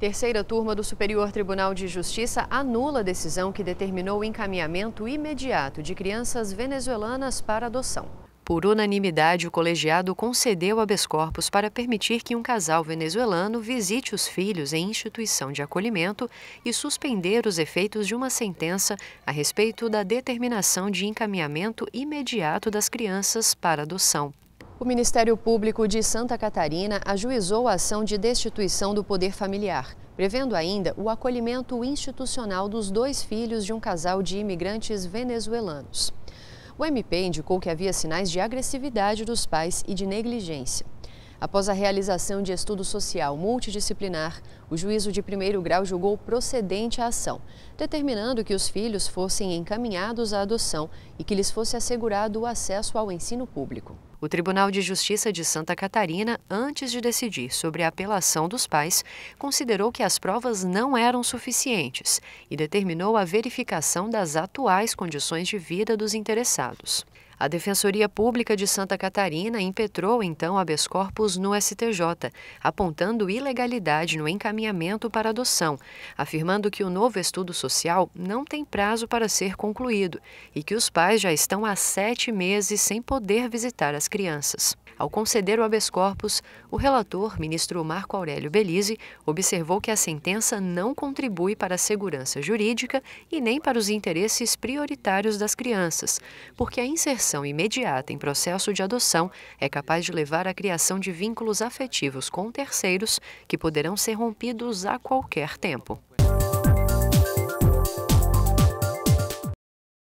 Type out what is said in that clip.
Terceira turma do Superior Tribunal de Justiça anula a decisão que determinou o encaminhamento imediato de crianças venezuelanas para adoção. Por unanimidade, o colegiado concedeu habeas corpus para permitir que um casal venezuelano visite os filhos em instituição de acolhimento e suspender os efeitos de uma sentença a respeito da determinação de encaminhamento imediato das crianças para adoção. O Ministério Público de Santa Catarina ajuizou a ação de destituição do poder familiar, prevendo ainda o acolhimento institucional dos dois filhos de um casal de imigrantes venezuelanos. O MP indicou que havia sinais de agressividade dos pais e de negligência. Após a realização de estudo social multidisciplinar, o juízo de primeiro grau julgou procedente a ação, determinando que os filhos fossem encaminhados à adoção e que lhes fosse assegurado o acesso ao ensino público o Tribunal de Justiça de Santa Catarina, antes de decidir sobre a apelação dos pais, considerou que as provas não eram suficientes e determinou a verificação das atuais condições de vida dos interessados. A Defensoria Pública de Santa Catarina impetrou então habeas corpus no STJ, apontando ilegalidade no encaminhamento para adoção, afirmando que o novo estudo social não tem prazo para ser concluído e que os pais já estão há sete meses sem poder visitar as crianças. Ao conceder o habeas corpus, o relator, ministro Marco Aurélio Belize, observou que a sentença não contribui para a segurança jurídica e nem para os interesses prioritários das crianças, porque a inserção imediata em processo de adoção é capaz de levar à criação de vínculos afetivos com terceiros que poderão ser rompidos a qualquer tempo.